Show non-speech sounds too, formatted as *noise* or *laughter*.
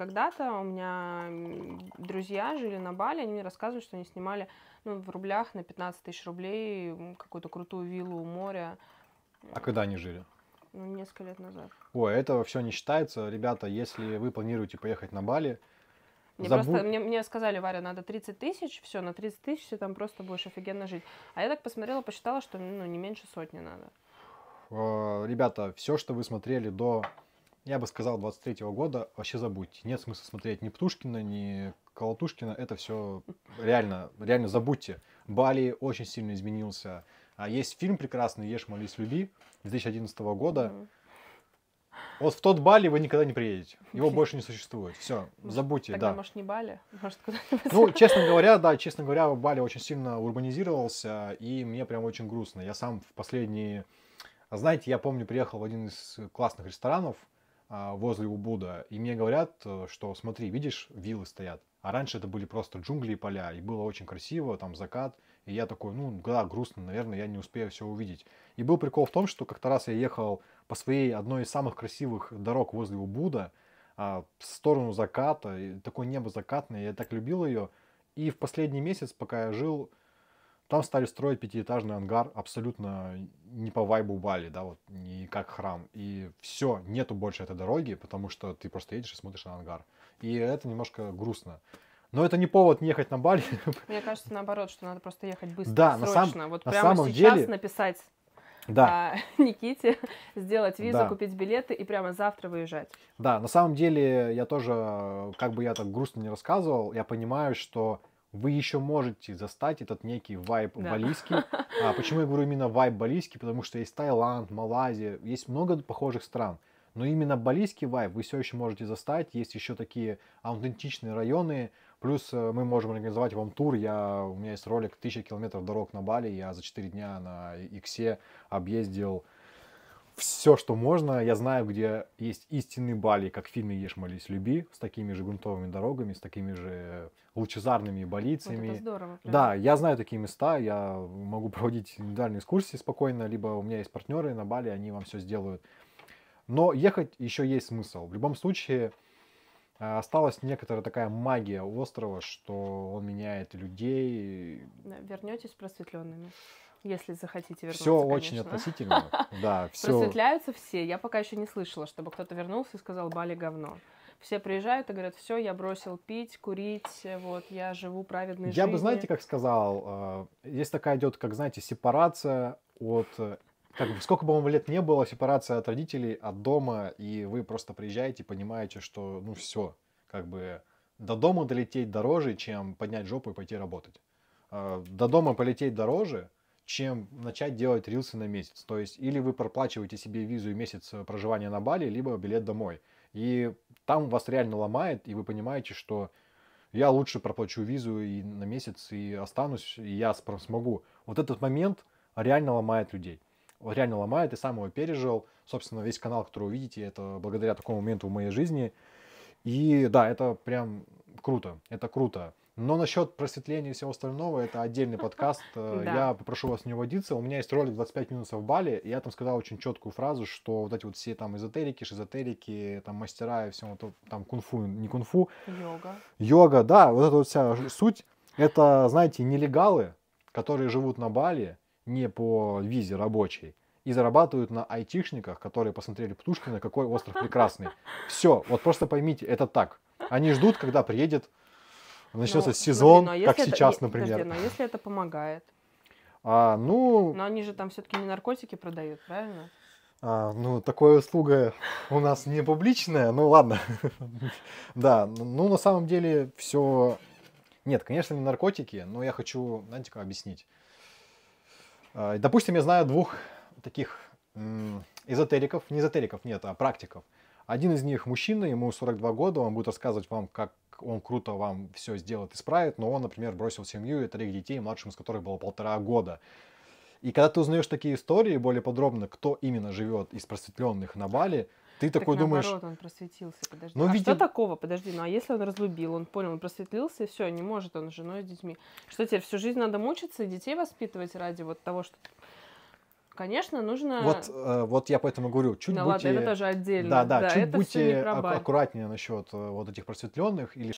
когда-то у меня друзья жили на Бали, они мне рассказывают, что они снимали ну, в рублях на 15 тысяч рублей какую-то крутую виллу у моря. А когда они жили? Ну, несколько лет назад. О, этого все не считается. Ребята, если вы планируете поехать на Бали, мне Забу... просто мне, мне сказали, Варя, надо 30 тысяч, все, на 30 тысяч ты там просто будешь офигенно жить. А я так посмотрела, посчитала, что ну, не меньше сотни надо. Э, ребята, все, что вы смотрели до я бы сказал, 23 -го года вообще забудьте. Нет смысла смотреть ни Птушкина, ни Колотушкина. Это все реально, реально забудьте. Бали очень сильно изменился. А есть фильм прекрасный «Ешь, молись, люби» 2011 -го года. Вот в тот Бали вы никогда не приедете. Его *laughs* больше не существует. Все, забудьте, Тогда, да. может, не Бали? Может, куда-нибудь? Ну, честно говоря, да, честно говоря, Бали очень сильно урбанизировался, и мне прям очень грустно. Я сам в последние... Знаете, я помню, приехал в один из классных ресторанов, а, возле Убуда, и мне говорят, э, что смотри, видишь, виллы стоят. А раньше это были просто джунгли и поля, и было очень красиво, там закат. И я такой, ну да, грустно, наверное, я не успею все увидеть. И был прикол в том, что как-то раз я ехал по своей одной из самых красивых дорог возле Убуда, а, в сторону заката, и такое небо закатное, я так любил ее. И в последний месяц, пока я жил, там стали строить пятиэтажный ангар абсолютно не по вайбу Бали, да, вот как храм. И все, нету больше этой дороги, потому что ты просто едешь и смотришь на ангар. И это немножко грустно. Но это не повод не ехать на Бали. *laughs* Мне кажется, наоборот, что надо просто ехать быстро, да, срочно. На сам, вот на прямо самом сейчас деле... написать да. а, *laughs* Никите, сделать визу, да. купить билеты и прямо завтра выезжать. Да, на самом деле я тоже, как бы я так грустно не рассказывал, я понимаю, что вы еще можете застать этот некий вайб да. балийский. *laughs* А почему я говорю именно вайб балийский? Потому что есть Таиланд, Малайзия, есть много похожих стран. Но именно балийский вайб вы все еще можете застать. Есть еще такие аутентичные районы. Плюс э, мы можем организовать вам тур. Я, у меня есть ролик «1000 километров дорог на Бали». Я за 4 дня на Иксе объездил все, что можно. Я знаю, где есть истинные Бали, как в фильме «Ешь, молись, люби», с такими же грунтовыми дорогами, с такими же лучезарными больницами. Вот это здорово. Прям. Да, я знаю такие места, я могу проводить индивидуальные экскурсии спокойно, либо у меня есть партнеры на Бали, они вам все сделают. Но ехать еще есть смысл. В любом случае, э, осталась некоторая такая магия острова, что он меняет людей. вернетесь просветленными. Если захотите вернуться, Все очень относительно, *laughs* да, все. Просветляются все. Я пока еще не слышала, чтобы кто-то вернулся и сказал «Бали говно» все приезжают и говорят, все, я бросил пить, курить, вот, я живу праведной жизнью. Я бы, знаете, как сказал, э, есть такая идет, как, знаете, сепарация от... Как бы, сколько бы вам лет не было, сепарация от родителей, от дома, и вы просто приезжаете, понимаете, что, ну, все, как бы до дома долететь дороже, чем поднять жопу и пойти работать. Э, до дома полететь дороже, чем начать делать рилсы на месяц. То есть или вы проплачиваете себе визу и месяц э, проживания на Бали, либо билет домой. И там вас реально ломает, и вы понимаете, что я лучше проплачу визу и на месяц, и останусь, и я смогу. Вот этот момент реально ломает людей. Вот реально ломает, и сам его пережил. Собственно, весь канал, который вы видите, это благодаря такому моменту в моей жизни. И да, это прям круто, это круто. Но насчет просветления и всего остального, это отдельный подкаст. *laughs* Э, я попрошу вас не водиться. У меня есть ролик 25 минут в Бали. Я там сказал очень четкую фразу, что вот эти вот все там эзотерики, шизотерики, там мастера и все, там кунг-фу, не кунг-фу. Йога. Йога, да, вот эта вот вся суть. Это, знаете, нелегалы, которые живут на Бали не по визе рабочей, и зарабатывают на айтишниках, которые посмотрели Птушкина, какой остров прекрасный. *laughs* Все, вот просто поймите, это так. Они ждут, когда приедет Начнется ну, сезон, смотри, а как это, сейчас, например. Подожди, но если это помогает? А, ну... Но они же там все-таки не наркотики продают, правильно? А, ну, такая услуга у нас не публичная, ну ладно. *laughs* да, ну на самом деле все... Нет, конечно, не наркотики, но я хочу, знаете, как объяснить. А, допустим, я знаю двух таких эзотериков, не эзотериков, нет, а практиков. Один из них мужчина, ему 42 года, он будет рассказывать вам, как он круто вам все сделает, исправит, но он, например, бросил семью и трех детей, младшим из которых было полтора года. И когда ты узнаешь такие истории более подробно, кто именно живет из просветленных на Бали, ты так такой наоборот, думаешь... он просветился, подожди. Ну, а видим... что такого, подожди, ну а если он разлюбил, он понял, он просветлился, и все, не может он с женой, с детьми. Что теперь, всю жизнь надо мучиться и детей воспитывать ради вот того, что... Конечно, нужно... Вот, э, вот я поэтому говорю, чуть ну, будьте... ладно, это тоже отдельно. Да, да, да чуть будьте аккуратнее насчет э, вот этих просветленных или